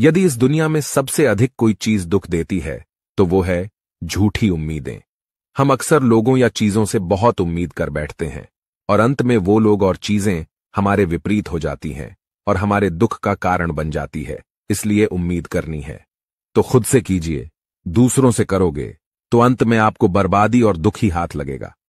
यदि इस दुनिया में सबसे अधिक कोई चीज दुख देती है तो वो है झूठी उम्मीदें हम अक्सर लोगों या चीजों से बहुत उम्मीद कर बैठते हैं और अंत में वो लोग और चीजें हमारे विपरीत हो जाती हैं और हमारे दुख का कारण बन जाती है इसलिए उम्मीद करनी है तो खुद से कीजिए दूसरों से करोगे तो अंत में आपको बर्बादी और दुख ही हाथ लगेगा